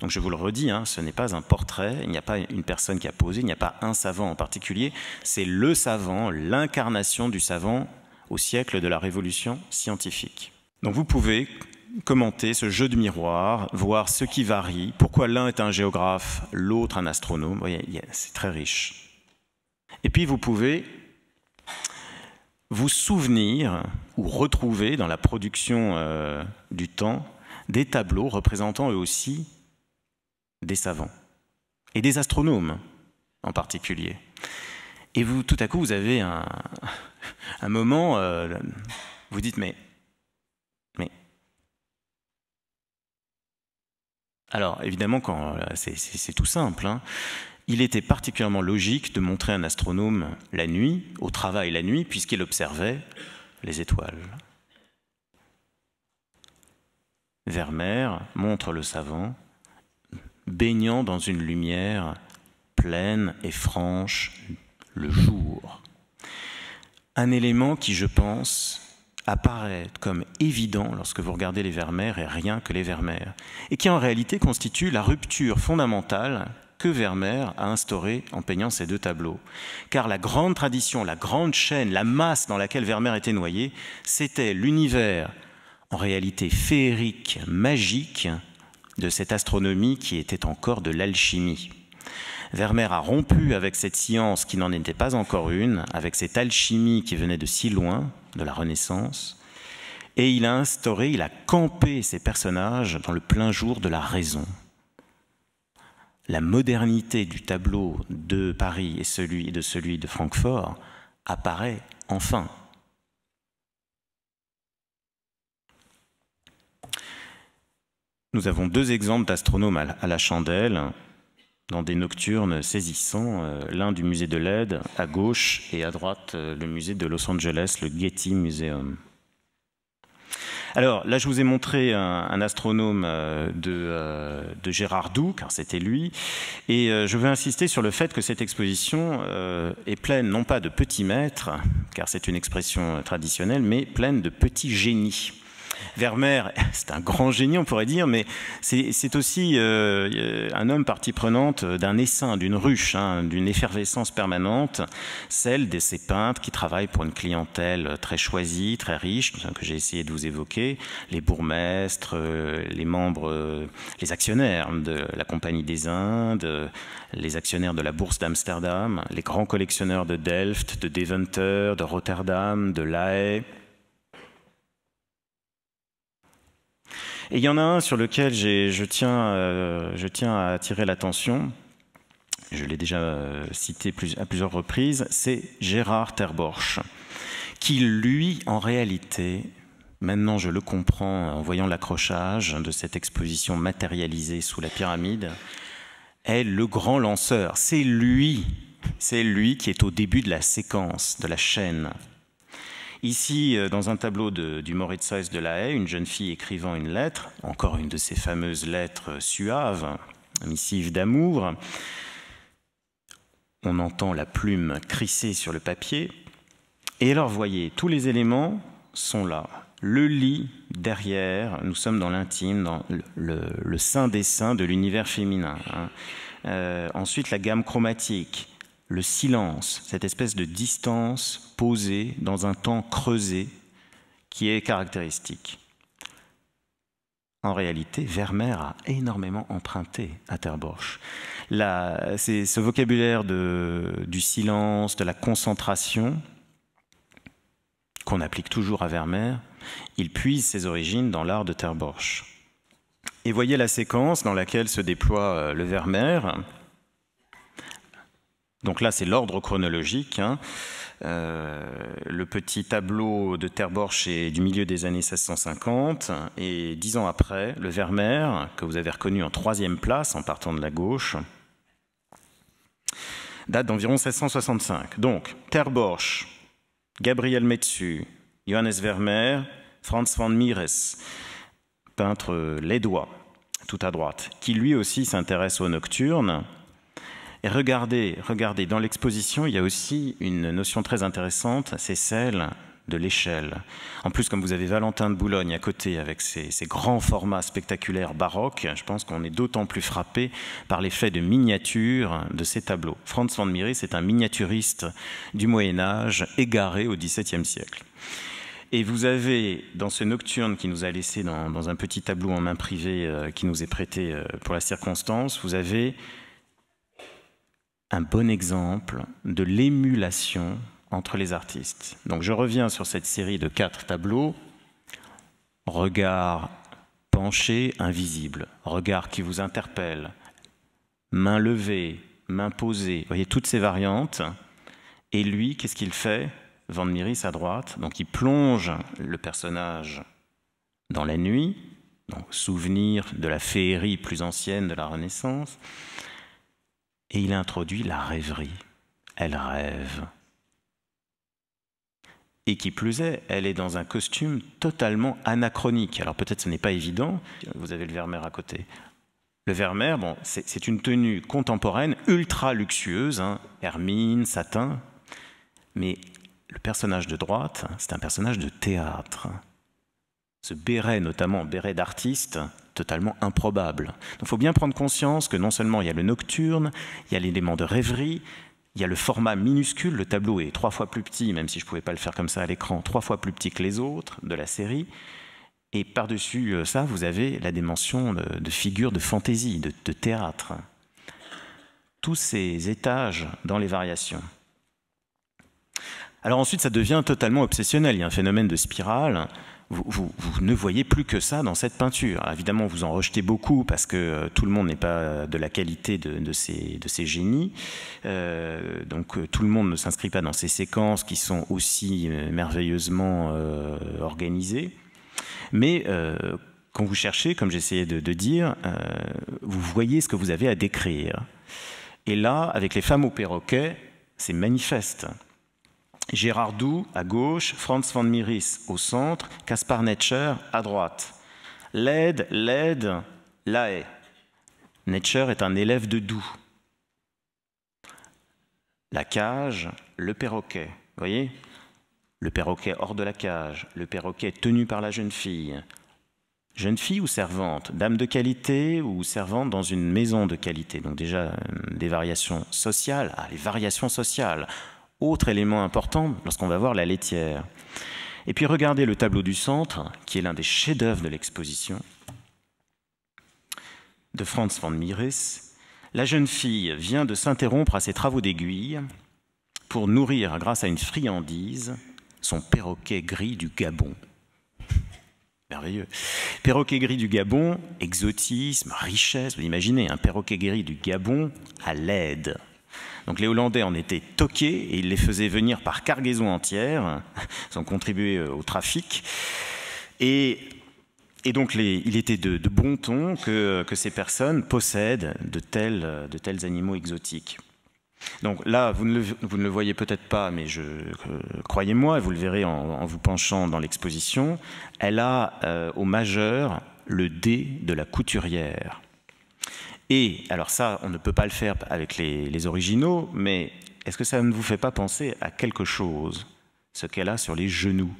Donc je vous le redis, hein, ce n'est pas un portrait, il n'y a pas une personne qui a posé, il n'y a pas un savant en particulier, c'est le savant, l'incarnation du savant au siècle de la révolution scientifique. Donc vous pouvez commenter ce jeu de miroir, voir ce qui varie, pourquoi l'un est un géographe, l'autre un astronome. c'est très riche. Et puis vous pouvez vous souvenir ou retrouver dans la production euh, du temps des tableaux représentant eux aussi des savants et des astronomes en particulier. Et vous, tout à coup, vous avez un, moment, euh, vous dites, mais, mais. Alors, évidemment, euh, c'est tout simple. Hein. Il était particulièrement logique de montrer un astronome la nuit, au travail la nuit, puisqu'il observait les étoiles. Vermeer montre le savant baignant dans une lumière pleine et franche le jour. Un élément qui, je pense, apparaît comme évident lorsque vous regardez les Vermeer et rien que les Vermeer, et qui en réalité constitue la rupture fondamentale que Vermeer a instaurée en peignant ces deux tableaux. Car la grande tradition, la grande chaîne, la masse dans laquelle Vermeer était noyé, c'était l'univers en réalité féerique, magique, de cette astronomie qui était encore de l'alchimie. Vermeer a rompu avec cette science qui n'en était pas encore une, avec cette alchimie qui venait de si loin, de la Renaissance, et il a instauré, il a campé ses personnages dans le plein jour de la raison. La modernité du tableau de Paris et celui de celui de Francfort apparaît enfin. Nous avons deux exemples d'astronomes à la chandelle dans des nocturnes saisissants, euh, l'un du musée de l'Aide, à gauche, et à droite, euh, le musée de Los Angeles, le Getty Museum. Alors là, je vous ai montré un, astronome euh, de, de, Gérard Doux, car c'était lui, et je veux insister sur le fait que cette exposition est pleine non pas de petits maîtres, car c'est une expression traditionnelle, mais pleine de petits génies. Vermeer, c'est un grand génie, on pourrait dire, mais c'est aussi euh, euh, un homme partie prenante d'un essaim, d'une ruche, hein, d'une effervescence permanente, celle de ces peintres qui travaillent pour une clientèle très choisie, très riche, que j'ai essayé de vous évoquer, les bourgmestres, euh, les membres, les actionnaires de la Compagnie des Indes, les actionnaires de la Bourse d'Amsterdam, les grands collectionneurs de Delft, de Deventer, de Rotterdam, de La Haye, Et il y en a un sur lequel euh, je tiens, à attirer l'attention, je l'ai déjà euh, cité à plusieurs reprises, c'est Gérard Terborch, qui lui, en réalité, maintenant je le comprends en voyant l'accrochage de cette exposition matérialisée sous la pyramide, est le grand lanceur. C'est lui, c'est lui qui est au début de la séquence, de la chaîne Ici, euh, dans un tableau de, du Moritz de La Haye, une jeune fille écrivant une lettre, encore une de ces fameuses lettres suaves, missive d'amour. On entend la plume crisser sur le papier. Et alors, voyez, tous les éléments sont là. Le lit derrière, nous sommes dans l'intime, dans le, saint des seins de l'univers féminin. Hein. Euh, ensuite, la gamme chromatique, le silence, cette espèce de distance posée dans un temps creusé qui est caractéristique. En réalité, Vermeer a énormément emprunté à Terborch. c'est ce vocabulaire du silence, de la concentration, qu'on applique toujours à Vermeer, il puise ses origines dans l'art de Terborch. Et voyez la séquence dans laquelle se déploie euh, le Vermeer. Donc là, c'est l'ordre chronologique. Hein. Euh, le petit tableau de Terborch est du milieu des années 1650, et dix ans après, le Vermeer, que vous avez reconnu en troisième place en partant de la gauche, date d'environ 1665. Donc, Terborch, Gabriel Metsu, Johannes Vermeer, Franz van Mires, peintre lédois, tout à droite, qui lui aussi s'intéresse aux nocturnes, et regardez, regardez, dans l'exposition, il y a aussi une notion très intéressante, c'est celle de l'échelle. En plus, comme vous avez Valentin de Boulogne à côté avec ses, grands formats spectaculaires baroques, je pense qu'on est d'autant plus frappé par l'effet de miniature de ces tableaux. Franz van Mieris est un miniaturiste du Moyen Âge égaré au XVIIe siècle. Et vous avez, dans ce nocturne qui nous a laissé dans, un petit tableau en main privée euh, qui nous est prêté euh, pour la circonstance, vous avez un bon exemple de l'émulation entre les artistes. Donc je reviens sur cette série de quatre tableaux. Regard penché, invisible. Regard qui vous interpelle. Main levée, main posée. Vous voyez toutes ces variantes. Et lui, qu'est-ce qu'il fait Van Miris à droite. Donc il plonge le personnage dans la nuit, donc souvenir de la féerie plus ancienne de la Renaissance et il introduit la rêverie. Elle rêve. Et qui plus est, elle est dans un costume totalement anachronique. Alors peut-être ce n'est pas évident, vous avez le Vermeer à côté. Le Vermeer, bon, c'est une tenue contemporaine, ultra luxueuse, hein. hermine, satin, mais le personnage de droite, hein, c'est un personnage de théâtre. Ce béret, notamment béret d'artiste, totalement improbable. Il faut bien prendre conscience que non seulement il y a le nocturne, il y a l'élément de rêverie, il y a le format minuscule, le tableau est trois fois plus petit, même si je ne pouvais pas le faire comme ça à l'écran, trois fois plus petit que les autres de la série. Et par-dessus euh, ça, vous avez la dimension de, figure de fantaisie, de, de théâtre. Tous ces étages dans les variations. Alors ensuite, ça devient totalement obsessionnel. Il y a un phénomène de spirale vous, ne voyez plus que ça dans cette peinture. évidemment, vous en rejetez beaucoup parce que euh, tout le monde n'est pas de la qualité de, ces, génies. Euh, donc euh, tout le monde ne s'inscrit pas dans ces séquences qui sont aussi merveilleusement organisées. Mais quand vous cherchez, comme j'essayais de, dire, vous voyez ce que vous avez à décrire. Et là, avec les femmes au perroquet, c'est manifeste. Gérard Doux à gauche, Franz van Miris au centre, Kaspar Netscher à droite. L'aide, l'aide, la haie. Netscher est un élève de Doux. La cage, le perroquet. Vous voyez Le perroquet hors de la cage, le perroquet tenu par la jeune fille. Jeune fille ou servante, dame de qualité ou servante dans une maison de qualité. Donc déjà euh, des variations sociales. Ah, les variations sociales. Autre élément important lorsqu'on va voir la laitière. Et puis regardez le tableau du centre, qui est l'un des chefs-d'œuvre de l'exposition, de Franz van Mieris. La jeune fille vient de s'interrompre à ses travaux d'aiguille pour nourrir, grâce à une friandise, son perroquet gris du Gabon. Merveilleux. Perroquet gris du Gabon, exotisme, richesse, vous imaginez, un perroquet gris du Gabon à l'aide. Donc les Hollandais en étaient toqués et ils les faisaient venir par cargaison entière, sans contribuer euh, au trafic. Et, donc il était de, bon ton que, ces personnes possèdent de tels, animaux exotiques. Donc là, vous ne le, voyez peut-être pas, mais euh, croyez-moi, vous le verrez en, vous penchant dans l'exposition, elle a euh, au majeur le dé de la couturière. Et alors ça, on ne peut pas le faire avec les, originaux, mais est-ce que ça ne vous fait pas penser à quelque chose, ce qu'elle a sur les genoux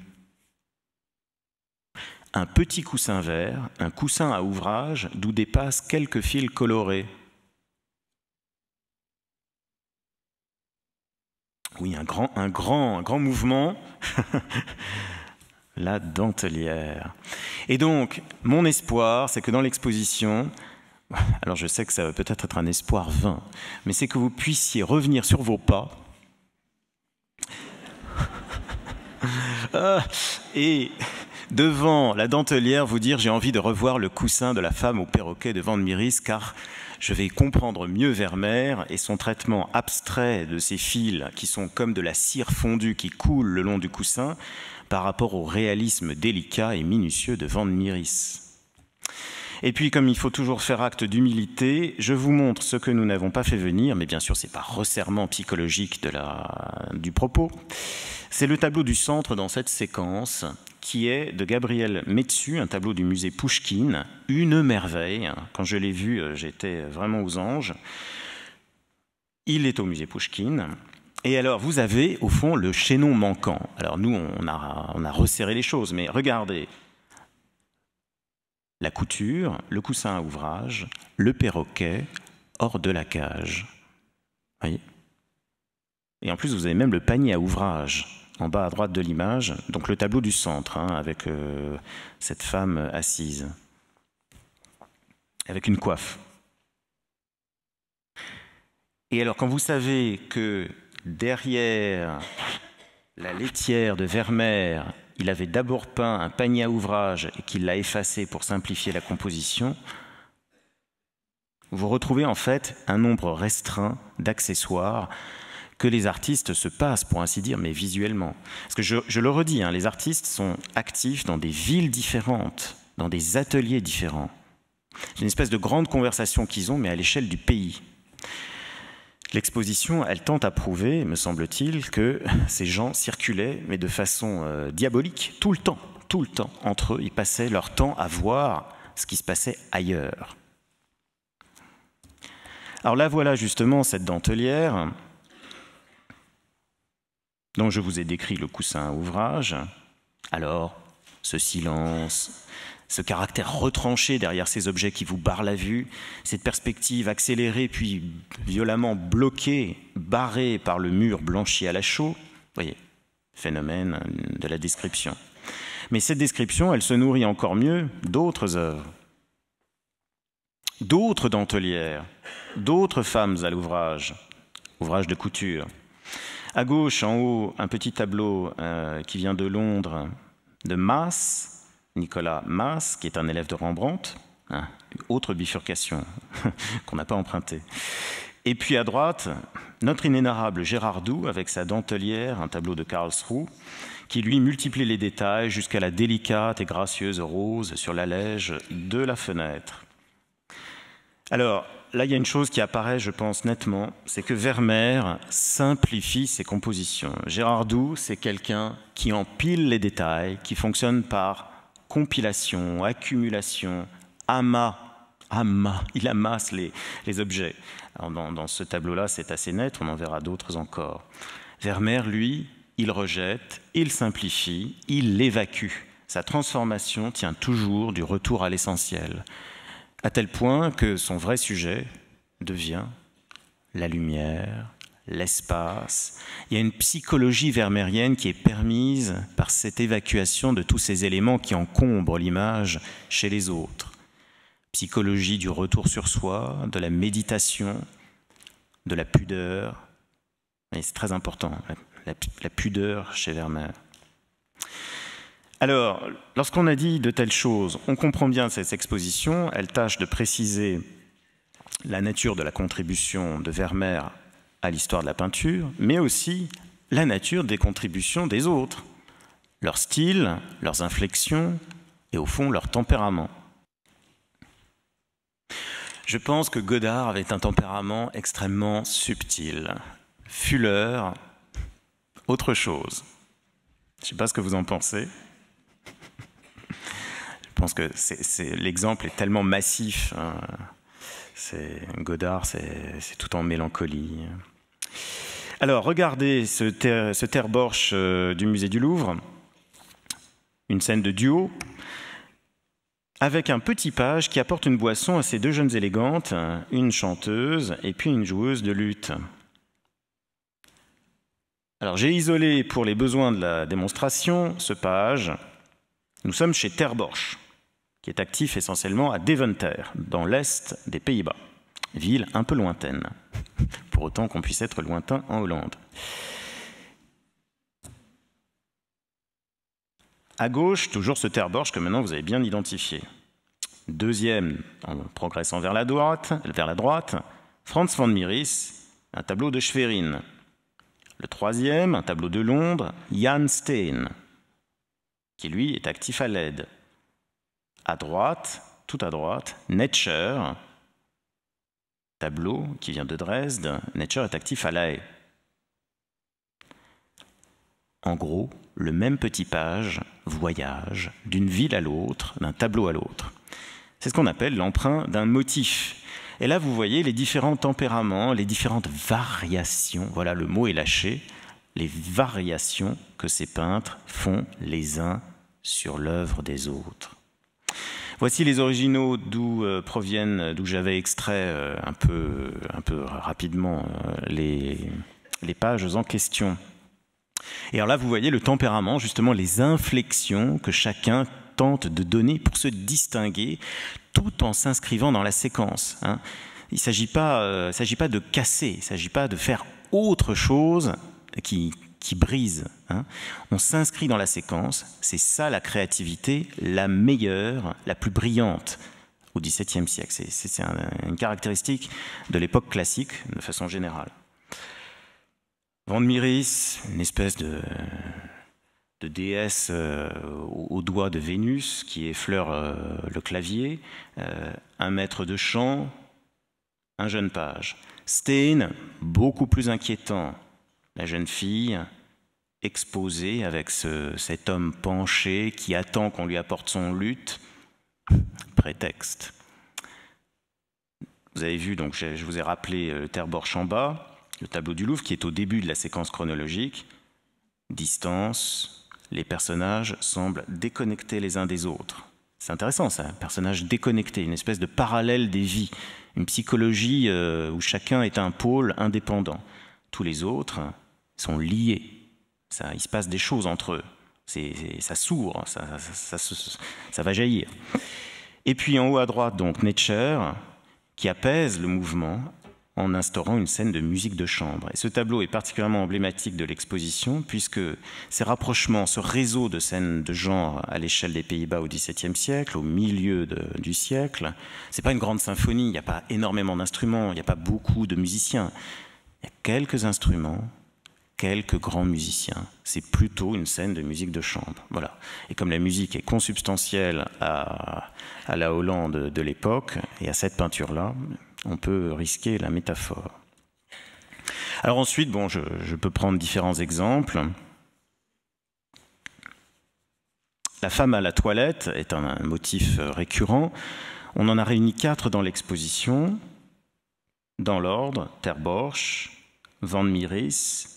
Un petit coussin vert, un coussin à ouvrage d'où dépassent quelques fils colorés. Oui, un grand, un grand, un grand mouvement. La dentelière. Et donc, mon espoir, c'est que dans l'exposition, alors je sais que ça va peut-être être un espoir vain, mais c'est que vous puissiez revenir sur vos pas ah, et devant la dentelière vous dire j'ai envie de revoir le coussin de la femme au perroquet de Van Miris car je vais comprendre mieux Vermeer et son traitement abstrait de ces fils qui sont comme de la cire fondue qui coule le long du coussin par rapport au réalisme délicat et minutieux de Van Miris. Et puis, comme il faut toujours faire acte d'humilité, je vous montre ce que nous n'avons pas fait venir, mais bien sûr, c'est pas resserrement psychologique de la, du propos. C'est le tableau du centre dans cette séquence, qui est de Gabriel Metsu, un tableau du musée Pouchkine, une merveille. Quand je l'ai vu, euh, j'étais vraiment aux anges. Il est au musée Pouchkine. Et alors, vous avez au fond le chaînon manquant. Alors nous, on a resserré les choses, mais regardez, la couture, le coussin à ouvrage, le perroquet, hors de la cage. Et en plus, vous avez même le panier à ouvrage en bas à droite de l'image, donc le tableau du centre, hein, avec euh, cette femme assise, avec une coiffe. Et alors, quand vous savez que derrière la laitière de Vermeer il avait d'abord peint un panier à ouvrage et qu'il l'a effacé pour simplifier la composition, vous retrouvez en fait un nombre restreint d'accessoires que les artistes se passent, pour ainsi dire, mais visuellement. Parce que je, le redis, hein, les artistes sont actifs dans des villes différentes, dans des ateliers différents. C'est une espèce de grande conversation qu'ils ont, mais à l'échelle du pays. L'exposition, elle tente à prouver, me semble-t-il, que ces gens circulaient, mais de façon euh, diabolique, tout le temps, tout le temps, entre eux. Ils passaient leur temps à voir ce qui se passait ailleurs. Alors là, voilà justement cette dentelière dont je vous ai décrit le coussin ouvrage. Alors, ce silence, ce caractère retranché derrière ces objets qui vous barrent la vue, cette perspective accélérée puis violemment bloquée, barrée par le mur blanchi à la chaux, voyez, phénomène de la description. Mais cette description, elle se nourrit encore mieux d'autres œuvres, d'autres dentelières, d'autres femmes à l'ouvrage, ouvrage de couture. À gauche, en haut, un petit tableau euh, qui vient de Londres, de Masse, Nicolas Maas, qui est un élève de Rembrandt, hein, autre bifurcation qu'on n'a pas empruntée. Et puis à droite, notre inénarrable Gérard Doux, avec sa dentelière, un tableau de Karlsruhe, qui lui multiplie les détails jusqu'à la délicate et gracieuse rose sur la de la fenêtre. Alors, là, il y a une chose qui apparaît, je pense, nettement, c'est que Vermeer simplifie ses compositions. Gérard Doux, c'est quelqu'un qui empile les détails, qui fonctionne par compilation, accumulation, amas. Amas, il amasse les, objets. dans, dans ce tableau-là, c'est assez net, on en verra d'autres encore. Vermeer, lui, il rejette, il simplifie, il l'évacue. Sa transformation tient toujours du retour à l'essentiel, à tel point que son vrai sujet devient la lumière, l'espace. Il y a une psychologie vermérienne qui est permise par cette évacuation de tous ces éléments qui encombrent l'image chez les autres. Psychologie du retour sur soi, de la méditation, de la pudeur. c'est très important, la, pudeur chez Vermeer. Alors, lorsqu'on a dit de telles choses, on comprend bien cette exposition, elle tâche de préciser la nature de la contribution de Vermeer à l'histoire de la peinture, mais aussi la nature des contributions des autres, leur style, leurs inflexions et au fond leur tempérament. Je pense que Godard avait un tempérament extrêmement subtil, Fuleur, autre chose. Je ne sais pas ce que vous en pensez. Je pense que l'exemple est tellement massif. Hein. Godard, c'est tout en mélancolie. Alors, regardez ce, terre euh, du musée du Louvre, une scène de duo, avec un petit page qui apporte une boisson à ces deux jeunes élégantes, une chanteuse et puis une joueuse de lutte. Alors, j'ai isolé pour les besoins de la démonstration ce page. Nous sommes chez Terborch, qui est actif essentiellement à Deventer, dans l'est des Pays-Bas ville un peu lointaine, pour autant qu'on puisse être lointain en Hollande. À gauche, toujours ce Terborch que maintenant vous avez bien identifié. Deuxième, en progressant vers la droite, vers la droite Franz von Mieris, un tableau de Schwerin. Le troisième, un tableau de Londres, Jan Steen, qui lui est actif à l'aide. À droite, tout à droite, Nature tableau qui vient de Dresde, Nature est actif à La Haye. En gros, le même petit page voyage d'une ville à l'autre, d'un tableau à l'autre. C'est ce qu'on appelle l'emprunt d'un motif. Et là, vous voyez les différents tempéraments, les différentes variations, voilà le mot est lâché, les variations que ces peintres font les uns sur l'œuvre des autres. Voici les originaux d'où euh, proviennent, d'où j'avais extrait euh, un, peu, un peu rapidement euh, les, pages en question. Et alors là, vous voyez le tempérament, justement les inflexions que chacun tente de donner pour se distinguer tout en s'inscrivant dans la séquence. Hein. Il ne s'agit pas, s'agit pas de casser, il ne s'agit pas de faire autre chose qui qui brise. Hein. On s'inscrit dans la séquence, c'est ça la créativité la meilleure, la plus brillante au XVIIe siècle. C'est une caractéristique de l'époque classique de façon générale. Van une espèce de, déesse euh, aux doigts de Vénus qui effleure euh, le clavier, euh, un maître de chant, un jeune page. Stein, beaucoup plus inquiétant, la jeune fille exposée avec cet homme penché qui attend qu'on lui apporte son lutte, prétexte. Vous avez vu, donc je, vous ai rappelé le euh, terre le tableau du Louvre qui est au début de la séquence chronologique. Distance, les personnages semblent déconnectés les uns des autres. C'est intéressant ça, un personnage déconnecté, une espèce de parallèle des vies, une psychologie euh, où chacun est un pôle indépendant. Tous les autres, sont liés. Ça, il se passe des choses entre eux. ça s'ouvre, ça, ça, va jaillir. Et puis en haut à droite, donc Nature, qui apaise le mouvement en instaurant une scène de musique de chambre. Et ce tableau est particulièrement emblématique de l'exposition, puisque ces rapprochements, ce réseau de scènes de genre à l'échelle des Pays-Bas au XVIIe siècle, au milieu du siècle, c'est pas une grande symphonie, il n'y a pas énormément d'instruments, il n'y a pas beaucoup de musiciens, il y a quelques instruments, quelques grands musiciens. C'est plutôt une scène de musique de chambre. Voilà. Et comme la musique est consubstantielle à, la Hollande de l'époque et à cette peinture-là, on peut risquer la métaphore. Alors ensuite, bon, je, peux prendre différents exemples. La femme à la toilette est un, motif récurrent. On en a réuni quatre dans l'exposition, dans l'ordre, Terborch, Van Miris,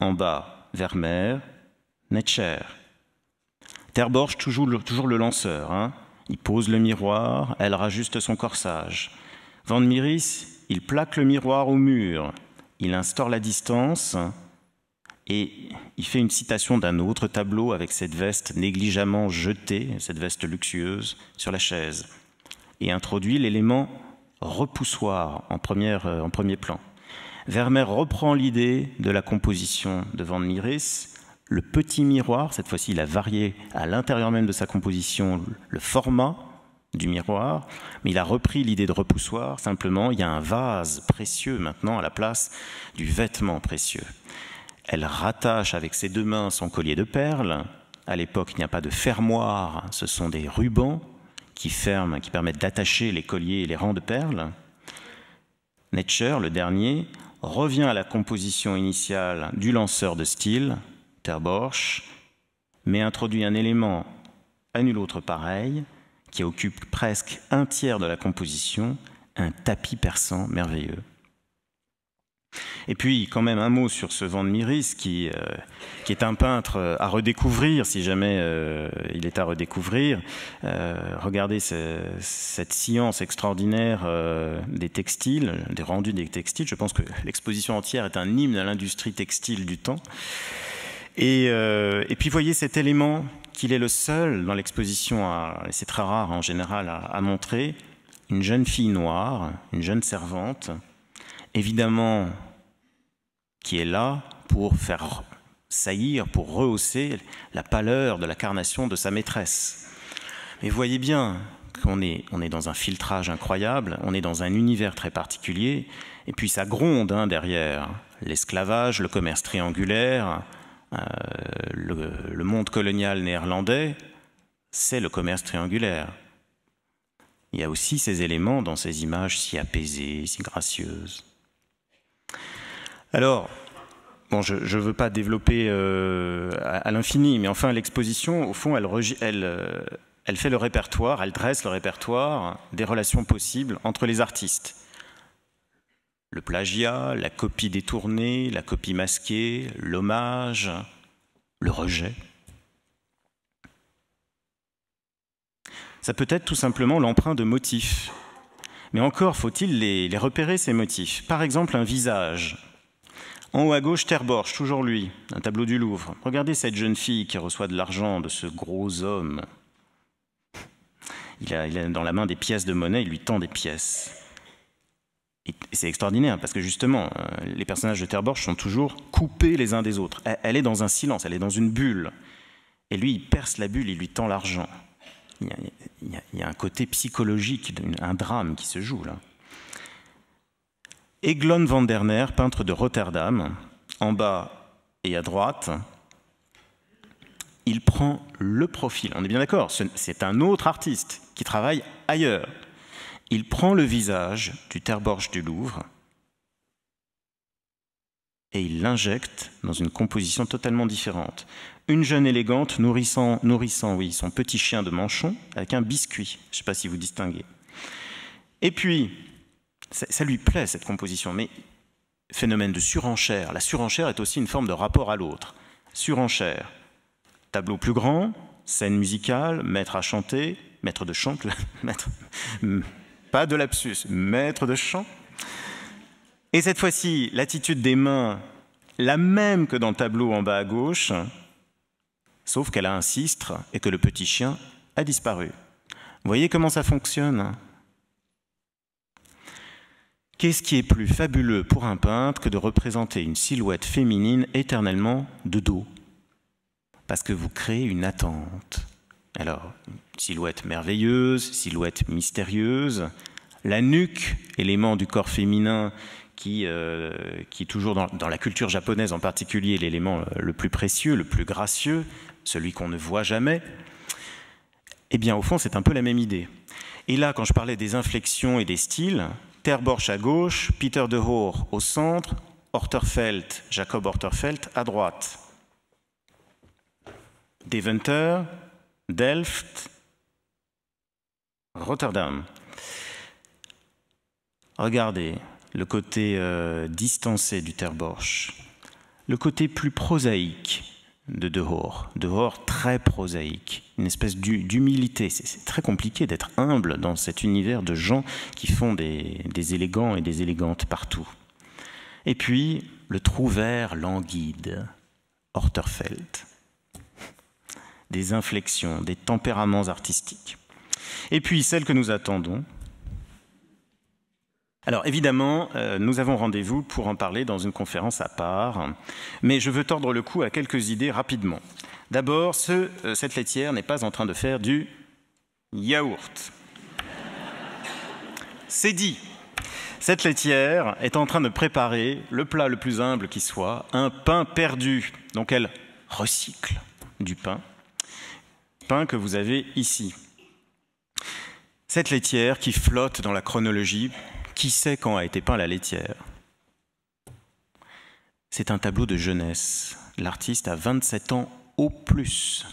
en bas, Vermeer, Netcher. Ter toujours, toujours le lanceur. Hein. Il pose le miroir, elle rajuste son corsage. Van Miris, il plaque le miroir au mur, il instaure la distance et il fait une citation d'un autre tableau avec cette veste négligemment jetée, cette veste luxueuse, sur la chaise, et introduit l'élément repoussoir en premier plan. Vermeer reprend l'idée de la composition de Van Mieris. Le petit miroir, cette fois-ci, il a varié à l'intérieur même de sa composition le format du miroir, mais il a repris l'idée de repoussoir. Simplement, il y a un vase précieux maintenant à la place du vêtement précieux. Elle rattache avec ses deux mains son collier de perles. À l'époque, il n'y a pas de fermoir, ce sont des rubans qui ferment, qui permettent d'attacher les colliers et les rangs de perles. Nature, le dernier, revient à la composition initiale du lanceur de style, Terborch, mais introduit un élément à nul autre pareil, qui occupe presque un tiers de la composition, un tapis persan merveilleux. Et puis, quand même, un mot sur ce Van Miris, qui, euh, qui est un peintre euh, à redécouvrir, si jamais euh, il est à redécouvrir. regardez cette science extraordinaire des textiles, des rendus des textiles. Je pense que l'exposition entière est un hymne à l'industrie textile du temps. Et, puis, voyez cet élément qu'il est le seul dans l'exposition, et c'est très rare en général, à montrer une jeune fille noire, une jeune servante, évidemment, qui est là pour faire saillir, pour rehausser la pâleur de la carnation de sa maîtresse. Mais voyez bien qu'on est, on est dans un filtrage incroyable, on est dans un univers très particulier, et puis ça gronde hein, derrière l'esclavage, le commerce triangulaire, euh, le monde colonial néerlandais, c'est le commerce triangulaire. Il y a aussi ces éléments dans ces images si apaisées, si gracieuses. Alors, bon, je ne veux pas développer euh, à, l'infini, mais enfin, l'exposition, au fond, euh, elle, fait le répertoire, elle dresse le répertoire des relations possibles entre les artistes. Le plagiat, la copie détournée, la copie masquée, l'hommage, le rejet. Ça peut être tout simplement l'emprunt de motifs. Mais encore faut-il les repérer, ces motifs. Par exemple, un visage en haut à gauche, Borch, toujours lui, un tableau du Louvre. Regardez cette jeune fille qui reçoit de l'argent de ce gros homme. Il a, il dans la main des pièces de monnaie, il lui tend des pièces. Et c'est extraordinaire, parce que justement, euh, les personnages de Borch sont toujours coupés les uns des autres. Elle, est dans un silence, elle est dans une bulle. Et lui, il perce la bulle, il lui tend l'argent. Il, il, y a un côté psychologique, un drame qui se joue là. Eglon van der Neer, peintre de Rotterdam, en bas et à droite, il prend le profil. On est bien d'accord, c'est un autre artiste qui travaille ailleurs. Il prend le visage du Terborge du Louvre et il l'injecte dans une composition totalement différente. Une jeune élégante nourrissant, nourrissant oui, son petit chien de manchon avec un biscuit. Je ne sais pas si vous distinguez. Et puis, ça, lui plaît cette composition, mais phénomène de surenchère. La surenchère est aussi une forme de rapport à l'autre. Surenchère. Tableau plus grand, scène musicale, maître à chanter, maître de chant, pas de lapsus, maître de chant. Et cette fois-ci, l'attitude des mains, la même que dans le tableau en bas à gauche, sauf qu'elle a un sistre et que le petit chien a disparu. Vous voyez comment ça fonctionne Qu'est-ce qui est plus fabuleux pour un peintre que de représenter une silhouette féminine éternellement de dos Parce que vous créez une attente. Alors, silhouette merveilleuse, silhouette mystérieuse, la nuque, élément du corps féminin qui, euh, qui est toujours dans, dans, la culture japonaise en particulier l'élément euh, le plus précieux, le plus gracieux, celui qu'on ne voit jamais, eh bien au fond c'est un peu la même idée. Et là, quand je parlais des inflexions et des styles, Ter à gauche, Peter de Hoor au centre, Jacob Orterfeld à droite. Deventer, Delft, Rotterdam. Regardez le côté euh, distancé du Terborch, le côté plus prosaïque de dehors, dehors très prosaïque, une espèce d'humilité. C'est très compliqué d'être humble dans cet univers de gens qui font des, élégants et des élégantes partout. Et puis, le trou vert languide, Horterfeld. Des inflexions, des tempéraments artistiques. Et puis, celle que nous attendons, alors évidemment, euh, nous avons rendez-vous pour en parler dans une conférence à part, mais je veux tordre le cou à quelques idées rapidement. D'abord, euh, cette laitière n'est pas en train de faire du yaourt. C'est dit. Cette laitière est en train de préparer le plat le plus humble qui soit, un pain perdu. Donc elle recycle du pain, pain que vous avez ici. Cette laitière qui flotte dans la chronologie qui sait quand a été peint la laitière C'est un tableau de jeunesse. L'artiste a 27 ans au plus.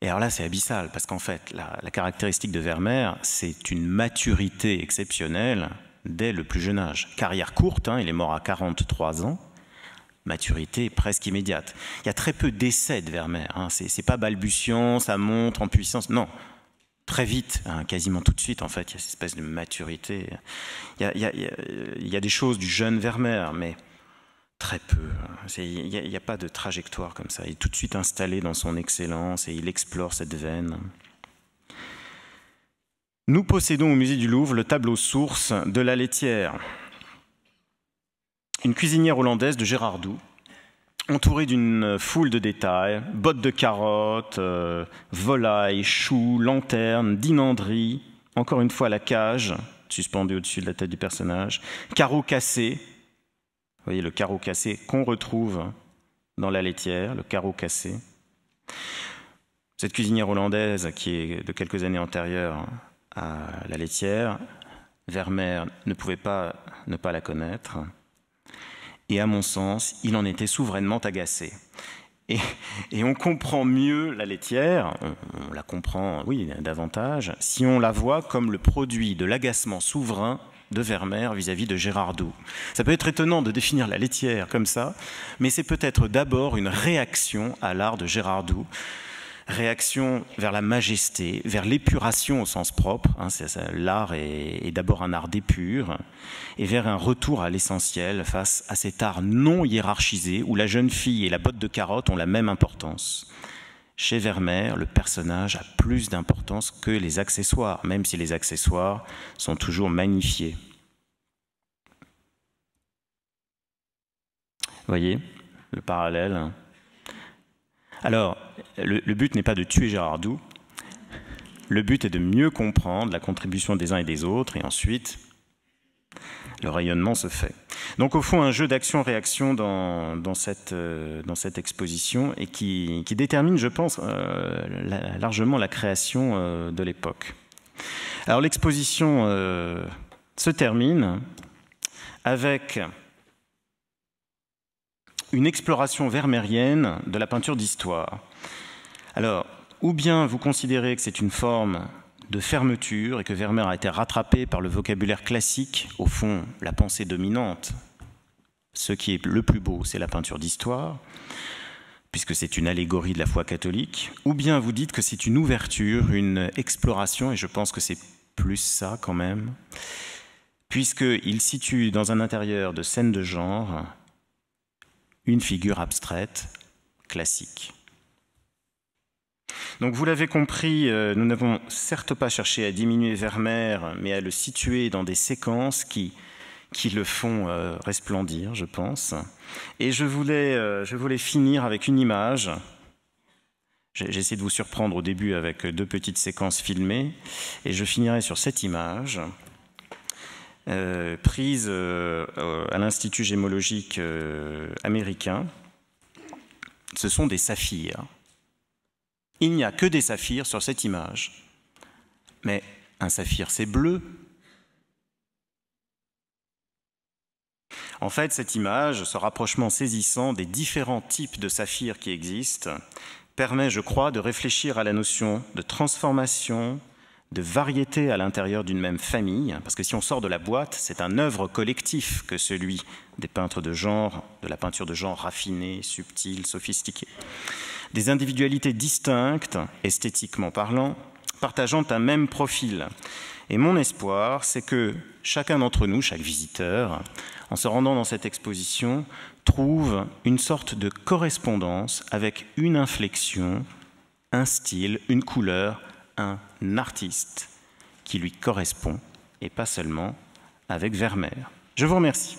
Et alors là, c'est abyssal, parce qu'en fait, la, caractéristique de Vermeer, c'est une maturité exceptionnelle dès le plus jeune âge. Carrière courte, hein, il est mort à 43 ans, maturité presque immédiate. Il y a très peu d'essais de Vermeer, hein. c'est pas balbutiant, ça monte en puissance, non, très vite, hein, quasiment tout de suite en fait, il y a cette espèce de maturité. Il y a, des choses du jeune Vermeer, mais très peu. Hein. Il n'y a, a, pas de trajectoire comme ça. Il est tout de suite installé dans son excellence et il explore cette veine. Nous possédons au musée du Louvre le tableau source de la laitière, une cuisinière hollandaise de Gérard Doux, entouré d'une foule de détails, bottes de carottes, euh, volailles, choux, lanternes, dinanderies, encore une fois la cage, suspendue au-dessus de la tête du personnage, carreau cassé, vous voyez le carreau cassé qu'on retrouve dans la laitière, le carreau cassé. Cette cuisinière hollandaise qui est de quelques années antérieures à la laitière, Vermeer ne pouvait pas ne pas la connaître et à mon sens, il en était souverainement agacé. Et, on comprend mieux la laitière, on, la comprend, oui, davantage, si on la voit comme le produit de l'agacement souverain de Vermeer vis-à-vis de de Doux. Ça peut être étonnant de définir la laitière comme ça, mais c'est peut-être d'abord une réaction à l'art de Doux, réaction vers la majesté, vers l'épuration au sens propre, hein, l'art est, d'abord un art d'épure, et vers un retour à l'essentiel face à cet art non hiérarchisé où la jeune fille et la botte de carotte ont la même importance. Chez Vermeer, le personnage a plus d'importance que les accessoires, même si les accessoires sont toujours magnifiés. Voyez le parallèle alors, le, but n'est pas de tuer Gérard Doux, le but est de mieux comprendre la contribution des uns et des autres, et ensuite, le rayonnement se fait. Donc au fond, un jeu d'action-réaction dans, euh, cette, exposition, et qui, détermine, je pense, euh, largement la création euh, de l'époque. Alors l'exposition se termine avec une exploration vermérienne de la peinture d'histoire. Alors, ou bien vous considérez que c'est une forme de fermeture et que Vermeer a été rattrapé par le vocabulaire classique, au fond, la pensée dominante. Ce qui est le plus beau, c'est la peinture d'histoire, puisque c'est une allégorie de la foi catholique. Ou bien vous dites que c'est une ouverture, une exploration, et je pense que c'est plus ça quand même, puisqu'il situe dans un intérieur de scène de genre une figure abstraite classique. Donc vous l'avez compris, euh, nous n'avons certes pas cherché à diminuer Vermeer, mais à le situer dans des séquences qui, qui le font euh, resplendir, je pense. Et je voulais, euh, je voulais finir avec une image. J'ai essayé de vous surprendre au début avec deux petites séquences filmées, et je finirai sur cette image euh, prise euh, euh, à l'Institut gémologique américain, ce sont des saphirs. Il n'y a que des saphirs sur cette image. Mais un saphir, c'est bleu. En fait, cette image, ce rapprochement saisissant des différents types de saphirs qui existent, permet, je crois, de réfléchir à la notion de transformation, de variété à l'intérieur d'une même famille, parce que si on sort de la boîte, c'est un œuvre collectif que celui des peintres de genre, de la peinture de genre raffinée, subtile, sophistiquée. Des individualités distinctes, esthétiquement parlant, partageant un même profil. Et mon espoir, c'est que chacun d'entre nous, chaque visiteur, en se rendant dans cette exposition, trouve une sorte de correspondance avec une inflexion, un style, une couleur, un artiste qui lui correspond et pas seulement avec Vermeer. Je vous remercie.